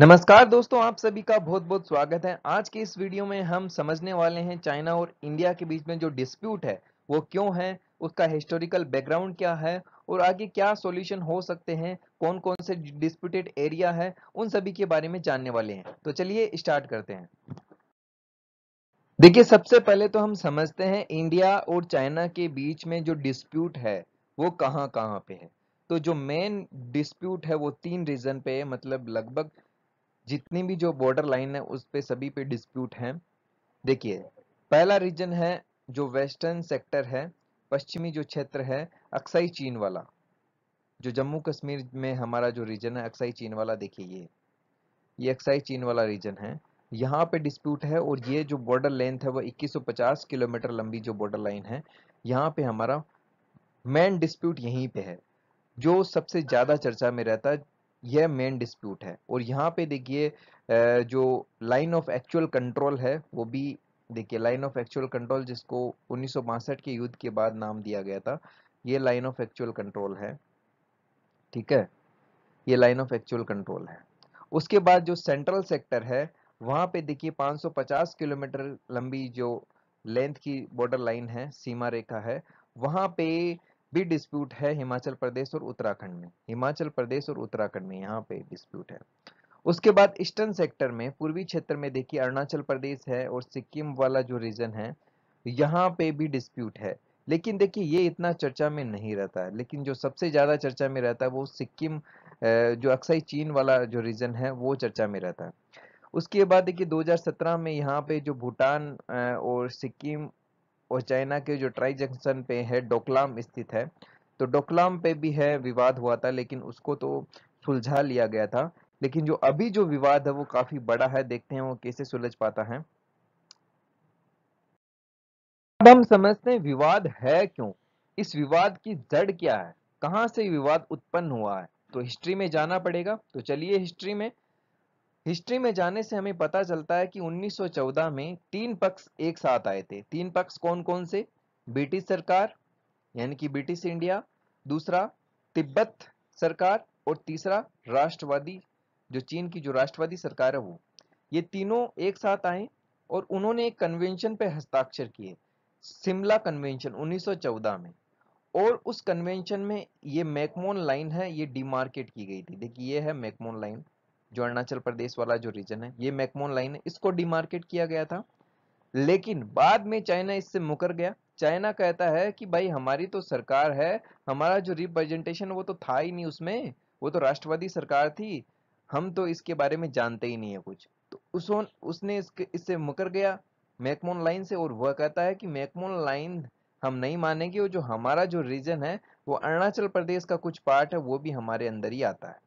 नमस्कार दोस्तों आप सभी का बहुत बहुत स्वागत है आज के इस वीडियो में हम समझने वाले हैं चाइना और इंडिया के बीच में जो डिस्प्यूट है वो क्यों है उसका हिस्टोरिकल बैकग्राउंड क्या है और आगे क्या सॉल्यूशन हो सकते हैं कौन कौन से डिस्प्यूटेड एरिया है उन सभी के बारे में जानने वाले हैं तो चलिए स्टार्ट करते हैं देखिए सबसे पहले तो हम समझते हैं इंडिया और चाइना के बीच में जो डिस्प्यूट है वो कहाँ कहाँ पे है तो जो मेन डिस्प्यूट है वो तीन रीजन पे है मतलब लगभग जितनी भी जो बॉर्डर लाइन है उस पे सभी पे डिस्प्यूट हैं देखिए पहला रीजन है जो वेस्टर्न सेक्टर है पश्चिमी जो क्षेत्र है अक्साई चीन वाला जो जम्मू कश्मीर में हमारा जो रीजन है अक्साई चीन वाला देखिए ये ये अक्साई चीन वाला रीजन है यहाँ पे डिस्प्यूट है और ये जो बॉर्डर लेंथ है वो 2150 किलोमीटर लंबी जो बॉर्डर लाइन है यहाँ पे हमारा मेन डिस्प्यूट यहीं पे है जो सबसे ज़्यादा चर्चा में रहता है यह मेन डिस्प्यूट है और यहाँ पे देखिए जो लाइन ऑफ एक्चुअल कंट्रोल है वो भी देखिए लाइन ऑफ एक्चुअल कंट्रोल जिसको उन्नीस के युद्ध के बाद नाम दिया गया था ये लाइन ऑफ एक्चुअल कंट्रोल है ठीक है ये लाइन ऑफ एक्चुअल कंट्रोल है उसके बाद जो सेंट्रल सेक्टर है वहाँ पे देखिए 550 किलोमीटर लंबी जो लेंथ की बॉर्डर लाइन है सीमा रेखा है वहाँ पे भी डिस्प्यूट है हिमाचल प्रदेश और उत्तराखंड में हिमाचल प्रदेश और उत्तराखंड में यहाँ पे डिस्प्यूट है उसके बाद ईस्टर्न सेक्टर में पूर्वी क्षेत्र में देखिए अरुणाचल प्रदेश है और सिक्किम वाला जो रीजन है यहाँ पे भी डिस्प्यूट है लेकिन देखिए ये इतना चर्चा में नहीं रहता है लेकिन जो सबसे ज़्यादा चर्चा में रहता है वो सिक्किम जो अक्सर चीन वाला जो रीजन है वो चर्चा में रहता है उसके बाद देखिए 2017 में यहाँ पे जो भूटान और सिक्किम और चाइना के जो ट्राई जंक्शन पे है डोकलाम स्थित है तो डोकलाम पे भी है विवाद हुआ था लेकिन उसको तो सुलझा लिया गया था लेकिन जो अभी जो विवाद है वो काफी बड़ा है देखते हैं वो कैसे सुलझ पाता है अब हम समझते हैं विवाद है क्यों इस विवाद की जड़ क्या है कहां से विवाद उत्पन्न हुआ है तो हिस्ट्री में जाना पड़ेगा तो चलिए हिस्ट्री में हिस्ट्री में जाने से हमें पता चलता है कि 1914 में तीन पक्ष एक साथ आए थे तीन पक्ष कौन कौन से ब्रिटिश सरकार यानी कि ब्रिटिश इंडिया दूसरा तिब्बत सरकार और तीसरा राष्ट्रवादी जो चीन की जो राष्ट्रवादी सरकार है वो ये तीनों एक साथ आए और उन्होंने एक कन्वेंशन पे हस्ताक्षर किए शिमला कन्वेंशन 1914 में और उस कन्वेंशन में ये मैकमोन लाइन है ये डिमार्केट की गई थी देखिए ये है मैकमोन लाइन जो अरुणाचल प्रदेश वाला जो रीजन है ये मैकमोन लाइन है इसको डिमार्केट किया गया था लेकिन बाद में चाइना इससे मुकर गया चाइना कहता है कि भाई हमारी तो सरकार है हमारा जो रिप्रेजेंटेशन वो तो था ही नहीं उसमें वो तो राष्ट्रवादी सरकार थी हम तो इसके बारे में जानते ही नहीं है कुछ तो उस उसने इसके इससे मुकर गया मैकमोन लाइन से और वह कहता है कि मैकमोन लाइन हम नहीं मानेंगे और जो हमारा जो रीजन है वो अरुणाचल प्रदेश का कुछ पार्ट है वो भी हमारे अंदर ही आता है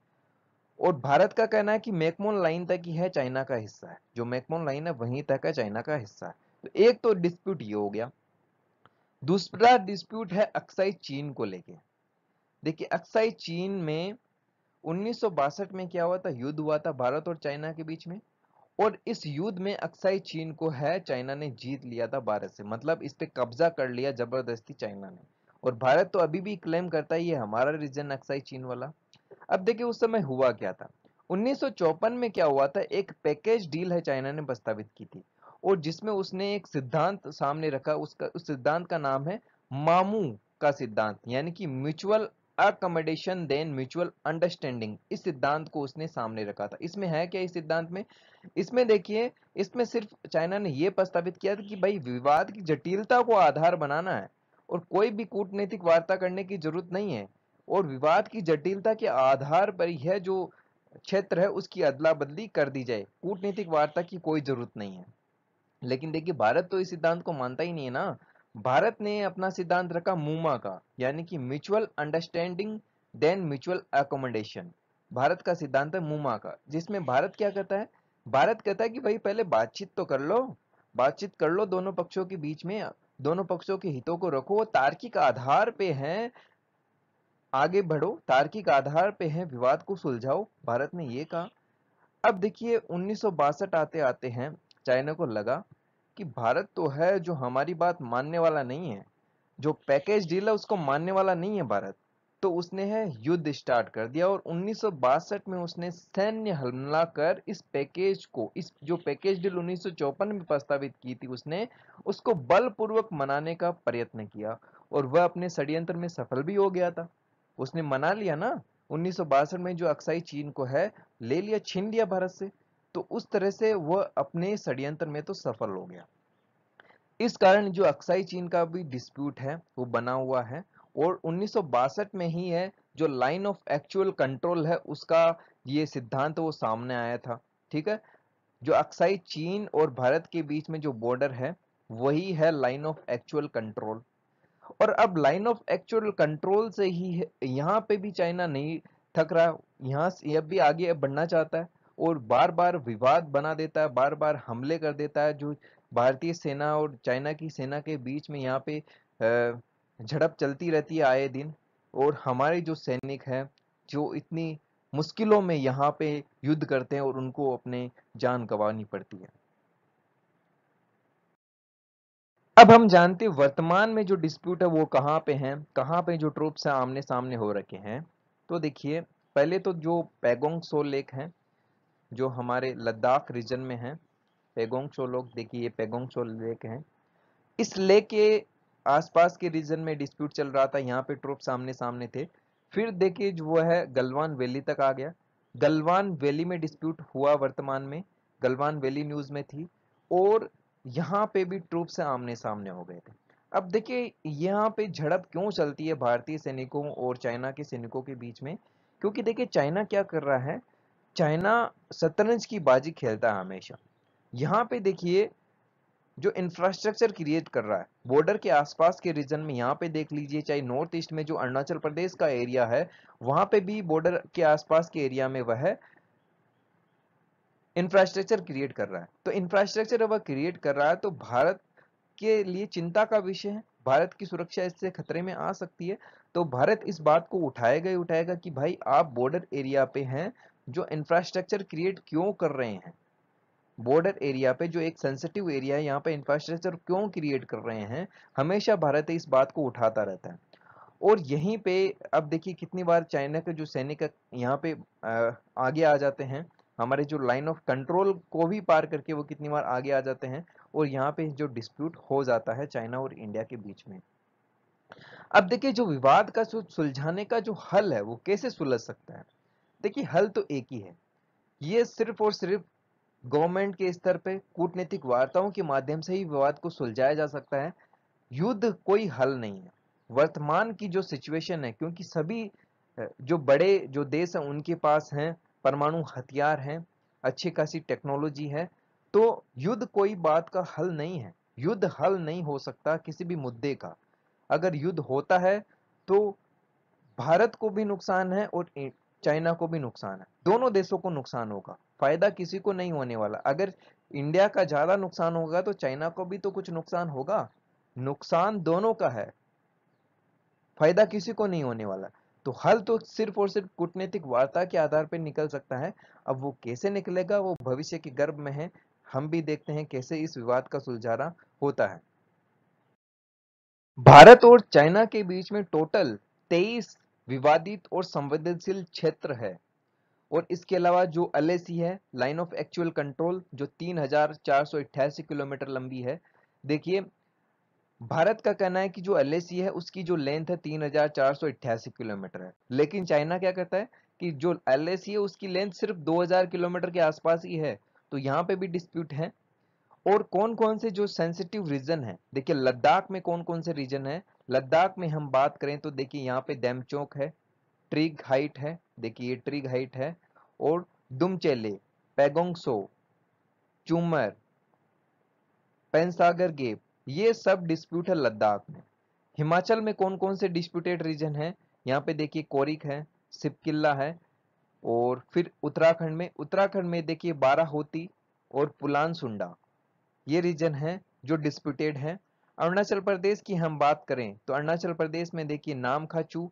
और भारत का कहना है कि मैकमोन लाइन तक ही है चाइना का हिस्सा है जो मैकमोन लाइन है वहीं तक है चाइना का हिस्सा है तो एक तो डिस्प्यूट ये हो गया दूसरा डिस्प्यूट है अक्साई चीन को लेके देखिए अक्साई चीन में उन्नीस में क्या हुआ था युद्ध हुआ था भारत और चाइना के बीच में और इस युद्ध में अक्साई चीन को है चाइना ने जीत लिया था भारत से मतलब इस पे कब्जा कर लिया जबरदस्ती चाइना ने और भारत तो अभी भी क्लेम करता है ये हमारा रीजन अक्साई चीन वाला अब देखिए उस समय हुआ क्या था उन्नीस में क्या हुआ था एक पैकेज डील है चाइना ने प्रस्तावित की थी और जिसमें उसने एक सिद्धांत सामने रखा उसका उस सिद्धांत का नाम है मामू का सिद्धांत यानी कि mutual accommodation then mutual understanding इस सिद्धांत को उसने सामने रखा था इसमें है क्या इस सिद्धांत में इसमें देखिए इसमें सिर्फ चाइना ने यह प्रस्तावित किया था कि भाई विवाद की जटिलता को आधार बनाना है और कोई भी कूटनीतिक वार्ता करने की जरूरत नहीं है और विवाद की जटिलता के आधार पर यह जो क्षेत्र है उसकी अदला बदली कर दी जाए कूटनीतिक वार्ता की कोई जरूरत नहीं है लेकिन देखिए भारत तो इस सिद्धांत को मानता ही नहीं है ना भारत ने अपना सिद्धांत रखा मूमा का यानी कि mutual understanding then mutual accommodation Bharat का सिद्धांत है मूमा का जिसमें भारत क्या कहता है भारत कहता है कि भाई पहले बातचीत तो कर लो बातचीत कर लो दोनों पक्षों के बीच में दोनों पक्षों के हितों को रखो तार्किक आधार पे है आगे बढ़ो तार्किक आधार पे है विवाद को सुलझाओ भारत ने ये कहा अब देखिए उन्नीस आते आते हैं चाइना को लगा कि भारत तो है जो हमारी बात मानने वाला नहीं है जो पैकेज डील है उसको मानने वाला नहीं है भारत तो उसने है युद्ध स्टार्ट कर दिया और उन्नीस में उसने सैन्य हमला कर इस पैकेज को इस जो पैकेज डील उन्नीस में प्रस्तावित की थी उसने उसको बलपूर्वक मनाने का प्रयत्न किया और वह अपने षड्यंत्र में सफल भी हो गया था उसने मना लिया ना उन्नीस में जो अक्साई चीन को है ले लिया छीन लिया भारत से तो उस तरह से वह अपने षड्यंत्र में तो सफल हो गया इस कारण जो अक्साई चीन का भी डिस्प्यूट है वो बना हुआ है और उन्नीस में ही है जो लाइन ऑफ एक्चुअल कंट्रोल है उसका ये सिद्धांत वो सामने आया था ठीक है जो अक्साई चीन और भारत के बीच में जो बॉर्डर है वही है लाइन ऑफ एक्चुअल कंट्रोल और अब लाइन ऑफ एक्चुअल कंट्रोल से ही यहाँ पे भी चाइना नहीं थक रहा यहाँ से अब भी आगे बढ़ना चाहता है और बार बार विवाद बना देता है बार बार हमले कर देता है जो भारतीय सेना और चाइना की सेना के बीच में यहाँ पे झड़प चलती रहती है आए दिन और हमारे जो सैनिक हैं जो इतनी मुश्किलों में यहाँ पे युद्ध करते हैं और उनको अपने जान गंवानी पड़ती है अब हम जानते वर्तमान में जो डिस्प्यूट है वो कहाँ पे हैं कहाँ पे जो ट्रूप्स हैं आमने सामने हो रखे हैं तो देखिए पहले तो जो पैगोंग सो लेक हैं जो हमारे लद्दाख रीजन में हैं पैगोंग सो लोग देखिए ये पैगोंग सो लेक हैं इस लेक के आसपास के रीजन में डिस्प्यूट चल रहा था यहाँ पे ट्रूप सामने सामने थे फिर देखिए जो वो है गलवान वैली तक आ गया गलवान वैली में डिस्प्यूट हुआ वर्तमान में गलवान वैली न्यूज़ में थी और यहाँ पे भी ट्रूप से आमने सामने हो गए थे अब देखिए यहाँ पे झड़प क्यों चलती है भारतीय सैनिकों और चाइना के सैनिकों के बीच में क्योंकि देखिए चाइना क्या कर रहा है चाइना शतरंज की बाजी खेलता है हमेशा यहाँ पे देखिए जो इंफ्रास्ट्रक्चर क्रिएट कर रहा है बॉर्डर के आसपास के रीजन में यहाँ पे देख लीजिए चाहे नॉर्थ ईस्ट में जो अरुणाचल प्रदेश का एरिया है वहाँ पे भी बॉर्डर के आसपास के एरिया में वह इंफ्रास्ट्रक्चर क्रिएट कर रहा है तो इंफ्रास्ट्रक्चर अगर क्रिएट कर रहा है तो भारत के लिए चिंता का विषय है भारत की सुरक्षा इससे खतरे में आ सकती है तो भारत इस बात को उठाएगा ही उठाएगा कि भाई आप बॉर्डर एरिया पे हैं जो इंफ्रास्ट्रक्चर क्रिएट क्यों कर रहे हैं बॉर्डर एरिया पे जो एक सेंसिटिव एरिया है यहाँ पे इंफ्रास्ट्रक्चर क्यों क्रिएट कर रहे हैं हमेशा भारत इस बात को उठाता रहता है और यहीं पे अब देखिए कितनी बार चाइना के जो सैनिक यहाँ पे आगे आ जाते हैं हमारे जो लाइन ऑफ कंट्रोल को भी पार करके वो कितनी बार आगे आ जाते हैं और यहाँ पे जो डिस्प्यूट हो जाता है चाइना और इंडिया के बीच में अब देखिए जो विवाद का सुलझाने का जो हल है वो कैसे सुलझ सकता है देखिए हल तो एक ही है ये सिर्फ और सिर्फ गवर्नमेंट के स्तर पे कूटनीतिक वार्ताओं के माध्यम से ही विवाद को सुलझाया जा सकता है युद्ध कोई हल नहीं है वर्तमान की जो सिचुएशन है क्योंकि सभी जो बड़े जो देश हैं उनके पास हैं परमाणु हथियार हैं अच्छी खासी टेक्नोलॉजी है तो युद्ध कोई बात का हल नहीं है युद्ध हल नहीं हो सकता किसी भी मुद्दे का अगर युद्ध होता है तो भारत को भी नुकसान है और चाइना को भी नुकसान है दोनों देशों को नुकसान होगा फायदा किसी को नहीं होने वाला अगर इंडिया का ज्यादा नुकसान होगा तो चाइना को भी तो कुछ नुकसान होगा नुकसान दोनों का है फायदा किसी को नहीं होने वाला तो हल तो सिर्फ और सिर्फ कूटनीतिक वार्ता के आधार पर निकल सकता है अब वो कैसे निकलेगा वो भविष्य के गर्भ में है हम भी देखते हैं कैसे इस विवाद का सुलझारा होता है भारत और चाइना के बीच में टोटल 23 विवादित और संवेदनशील क्षेत्र है और इसके अलावा जो एल है लाइन ऑफ एक्चुअल कंट्रोल जो तीन किलोमीटर लंबी है देखिए भारत का कहना है कि जो एल है उसकी जो लेंथ है तीन किलोमीटर है लेकिन चाइना क्या कहता है कि जो एल है उसकी लेंथ सिर्फ 2000 किलोमीटर के आसपास ही है तो यहाँ पे भी डिस्प्यूट है और कौन कौन से जो सेंसिटिव रीजन है देखिए लद्दाख में कौन कौन से रीजन है लद्दाख में हम बात करें तो देखिए यहाँ पे दैमचौक है ट्रिग हाइट है देखिए ये ट्रिग हाइट है और दुमचेले पैगोंगसो चूमर पेंसागर गेप ये सब डिस्प्यूट है लद्दाख में हिमाचल में कौन कौन से डिस्प्यूटेड रीजन है यहाँ पे देखिए कोरिक है सिपकिल्ला है और फिर उत्तराखंड में उत्तराखंड में देखिए बारा होती और पुलान सुंडा ये रीजन है जो डिस्प्यूटेड है अरुणाचल प्रदेश की हम बात करें तो अरुणाचल प्रदेश में देखिए नाम खाचू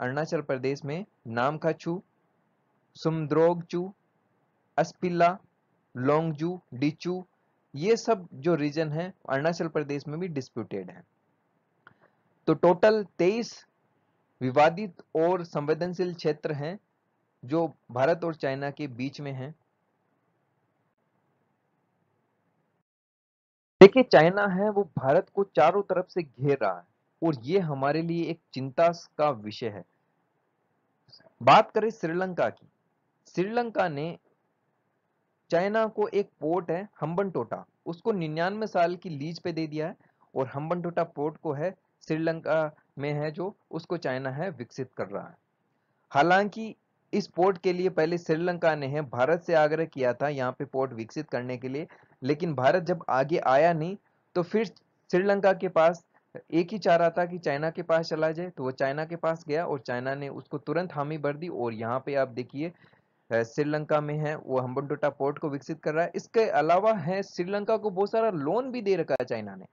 अरुणाचल प्रदेश में नाम खाचू सुमद्रोगचू अस्पिल्ला लोंगजू डिचू ये सब जो रीजन है अरुणाचल प्रदेश में भी डिस्प्यूटेड है तो टोटल 23 विवादित और संवेदनशील क्षेत्र हैं जो भारत और चाइना के बीच में हैं देखिए चाइना है वो भारत को चारों तरफ से घेर रहा है और ये हमारे लिए एक चिंता का विषय है बात करें श्रीलंका की श्रीलंका ने चाइना को एक पोर्ट है हम्बन टोटा उसको निन्यानवे साल की लीज पे दे दिया है और हम्बन टोटा पोर्ट को है श्रीलंका में है जो उसको चाइना है विकसित कर रहा है हालांकि इस पोर्ट के लिए पहले श्रीलंका ने है भारत से आग्रह किया था यहाँ पे पोर्ट विकसित करने के लिए लेकिन भारत जब आगे आया नहीं तो फिर श्रीलंका के पास एक ही चारा था कि चाइना के पास चला जाए तो वो चाइना के पास गया और चाइना ने उसको तुरंत हामी भर दी और यहाँ पे आप देखिए श्रीलंका में है वो हम्बनटोटा पोर्ट को विकसित कर रहा है इसके अलावा है श्रीलंका को बहुत सारा लोन भी दे रखा है चाइना ने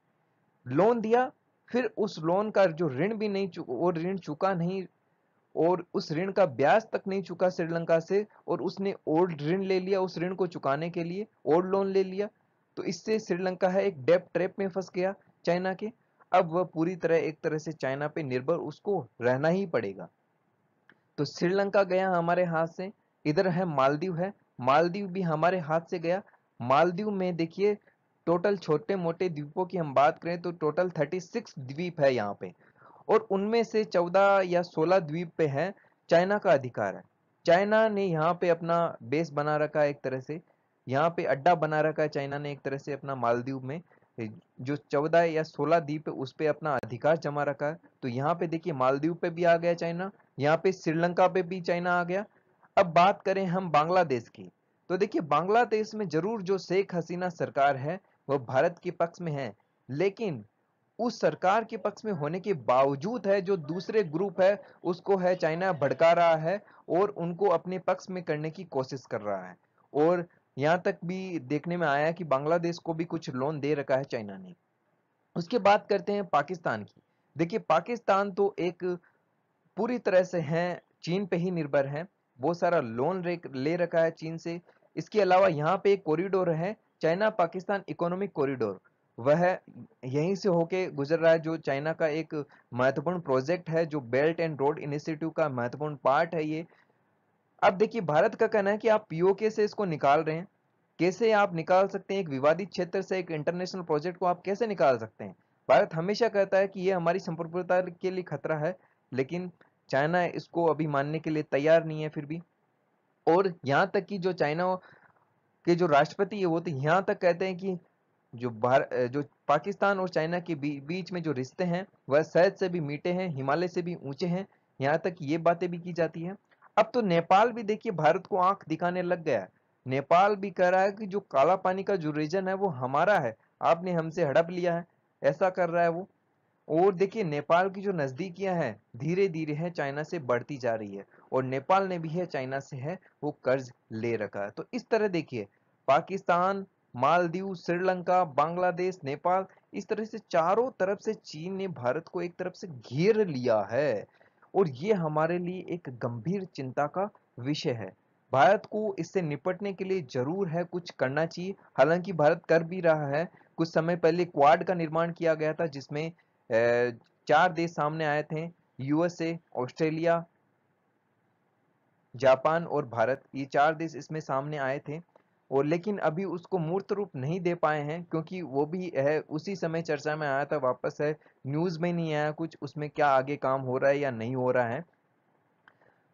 लोन दिया फिर उस लोन का जो ऋण भी नहीं चुका वो ऋण चुका नहीं और उस ऋण का ब्याज तक नहीं चुका श्रीलंका से और उसने ओल्ड ऋण ले लिया उस ऋण को चुकाने के लिए ओल्ड लोन ले लिया तो इससे श्रीलंका है एक डेप ट्रैप में फंस गया चाइना के अब वह पूरी तरह एक तरह से चाइना पे निर्भर उसको रहना ही पड़ेगा तो श्रीलंका गया हमारे हाथ से इधर है मालदीव है मालदीव भी हमारे हाथ से गया मालदीव में देखिए टोटल छोटे मोटे द्वीपों की हम बात करें तो टोटल 36 द्वीप है यहाँ पे और उनमें से 14 या 16 द्वीप पे है चाइना का अधिकार है चाइना ने यहाँ पे अपना बेस बना रखा है एक तरह से यहाँ पे अड्डा बना रखा है चाइना ने एक तरह से अपना मालदीव में जो चौदह या सोलह द्वीप है उस पर अपना अधिकार जमा रखा है तो यहाँ पे देखिए मालदीव पे भी आ गया चाइना यहाँ पे श्रीलंका पे भी चाइना आ गया अब बात करें हम बांग्लादेश की तो देखिए बांग्लादेश में जरूर जो शेख हसीना सरकार है वह भारत के पक्ष में है लेकिन उस सरकार के पक्ष में होने के बावजूद है जो दूसरे ग्रुप है उसको है चाइना भड़का रहा है और उनको अपने पक्ष में करने की कोशिश कर रहा है और यहाँ तक भी देखने में आया कि बांग्लादेश को भी कुछ लोन दे रखा है चाइना ने उसके बाद करते हैं पाकिस्तान की देखिए पाकिस्तान तो एक पूरी तरह से है चीन पे ही निर्भर है बहुत सारा लोन ले रखा है चीन से इसके अलावा यहाँ पे एक कॉरिडोर है चाइना पाकिस्तान इकोनॉमिक कॉरिडोर वह यहीं से होके गुजर रहा है जो चाइना का एक महत्वपूर्ण प्रोजेक्ट है जो बेल्ट एंड रोड इनिशिएटिव का महत्वपूर्ण पार्ट है ये अब देखिए भारत का कहना है कि आप पीओके से इसको निकाल रहे हैं कैसे आप निकाल सकते हैं एक विवादित क्षेत्र से एक इंटरनेशनल प्रोजेक्ट को आप कैसे निकाल सकते हैं भारत हमेशा कहता है कि ये हमारी संप्रभुता के लिए खतरा है लेकिन चाइना इसको अभी मानने के लिए तैयार नहीं है फिर भी और यहाँ तक कि जो चाइना के जो राष्ट्रपति है वो तो यहाँ तक कहते हैं कि जो भारत जो पाकिस्तान और चाइना के बीच में जो रिश्ते हैं वह शहद से भी मीठे हैं हिमालय से भी ऊंचे हैं यहाँ तक ये बातें भी की जाती है अब तो नेपाल भी देखिए भारत को आंख दिखाने लग गया है नेपाल भी कह रहा है कि जो काला पानी का जो रीजन है वो हमारा है आपने हमसे हड़प लिया है ऐसा कर रहा है वो और देखिए नेपाल की जो नज़दीकियां हैं धीरे धीरे है चाइना से बढ़ती जा रही है और नेपाल ने भी है चाइना से है वो कर्ज ले रखा है तो इस तरह देखिए पाकिस्तान मालदीव श्रीलंका बांग्लादेश नेपाल इस तरह से चारों तरफ से चीन ने भारत को एक तरफ से घेर लिया है और ये हमारे लिए एक गंभीर चिंता का विषय है भारत को इससे निपटने के लिए जरूर है कुछ करना चाहिए हालांकि भारत कर भी रहा है कुछ समय पहले क्वाड का निर्माण किया गया था जिसमें चार देश सामने आए थे यूएसए ऑस्ट्रेलिया जापान और भारत ये चार देश इसमें सामने आए थे और लेकिन अभी उसको मूर्त रूप नहीं दे पाए हैं क्योंकि वो भी है उसी समय चर्चा में आया था वापस है न्यूज़ में नहीं आया कुछ उसमें क्या आगे काम हो रहा है या नहीं हो रहा है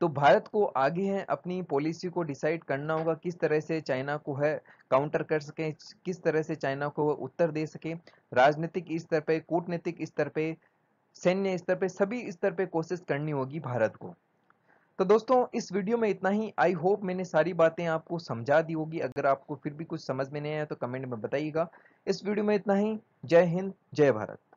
तो भारत को आगे है अपनी पॉलिसी को डिसाइड करना होगा किस तरह से चाइना को है काउंटर कर सके किस तरह से चाइना को उत्तर दे सके राजनीतिक स्तर पे कूटनीतिक स्तर पे सैन्य स्तर पे सभी स्तर पे कोशिश करनी होगी भारत को तो दोस्तों इस वीडियो में इतना ही आई होप मैंने सारी बातें आपको समझा दी होगी अगर आपको फिर भी कुछ समझ में नहीं आया तो कमेंट में बताइएगा इस वीडियो में इतना ही जय हिंद जय भारत